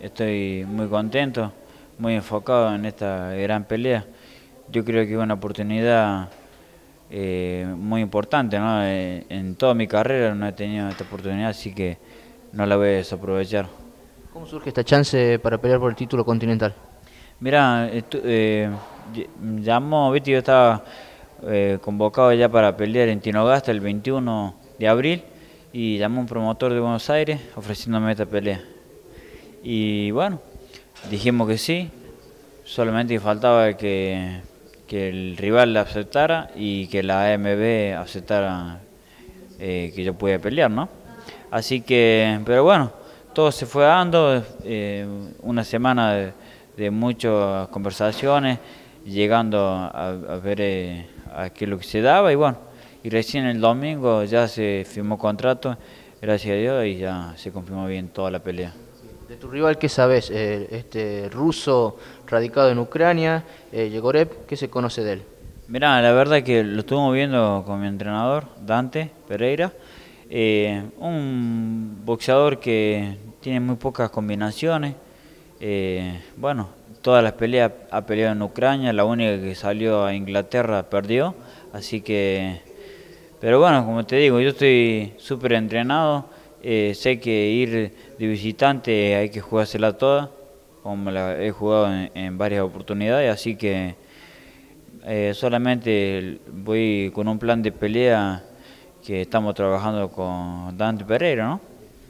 Estoy muy contento, muy enfocado en esta gran pelea. Yo creo que es una oportunidad eh, muy importante, ¿no? Eh, en toda mi carrera no he tenido esta oportunidad, así que no la voy a desaprovechar. ¿Cómo surge esta chance para pelear por el título continental? Mira, eh, llamó, viste, yo estaba eh, convocado ya para pelear en Tinogasta el 21 de abril y llamó un promotor de Buenos Aires ofreciéndome esta pelea. Y bueno, dijimos que sí, solamente faltaba que, el rival la aceptara y que la AMB aceptara eh, que yo pudiera pelear, ¿no? Así que, pero bueno, todo se fue dando, eh, una semana de, muchas conversaciones, llegando a, ver eh, a qué lo que se daba y bueno, y recién el domingo ya se firmó contrato, gracias a Dios, y ya se confirmó bien toda la pelea. De tu rival, ¿qué sabes? Eh, este ruso radicado en Ucrania, eh, Yegorev, ¿qué se conoce de él? Mirá, la verdad que lo estuvimos viendo con mi entrenador, Dante Pereira. Eh, un boxeador que tiene muy pocas combinaciones. bueno, todas las peleas ha peleado en Ucrania, la única que salió a Inglaterra perdió. Así que, pero bueno, como te digo, yo estoy súper entrenado. Eh, sé que ir de visitante hay que jugársela toda, como la he jugado en, varias oportunidades, así que eh, solamente voy con un plan de pelea que estamos trabajando con Dante Pereira, ¿no?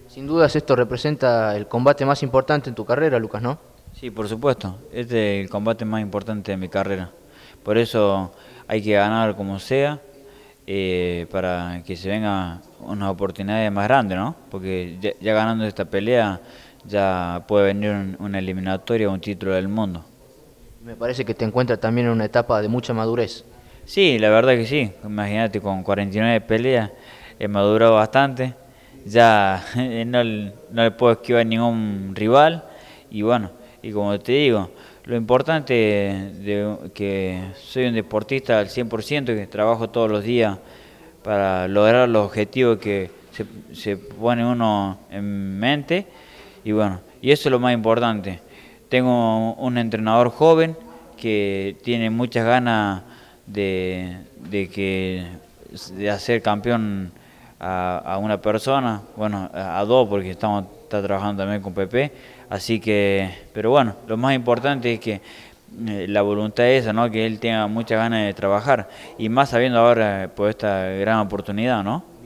Sin dudas esto representa el combate más importante en tu carrera, Lucas, ¿no? Sí, por supuesto, este es el combate más importante de mi carrera, por eso hay que ganar como sea eh, para que se venga unas oportunidades más grandes, ¿no? Porque ya, ganando esta pelea ya puede venir una eliminatoria o un título del mundo. Me parece que te encuentras también en una etapa de mucha madurez. Sí, la verdad que sí. Imagínate, con 49 peleas he madurado bastante. Ya no, no le puedo esquivar ningún rival. Y bueno, y como te digo, lo importante de que soy un deportista al 100%, que trabajo todos los días para lograr los objetivos que se, se pone uno en mente. Y bueno, y eso es lo más importante. Tengo un entrenador joven que tiene muchas ganas de, de, que, de hacer campeón a, una persona, bueno, a dos porque estamos está trabajando también con Pepe, así que, pero bueno, lo más importante es que eh, la voluntad es esa, ¿no? Que él tenga muchas ganas de trabajar y más sabiendo ahora eh, por esta gran oportunidad, ¿no?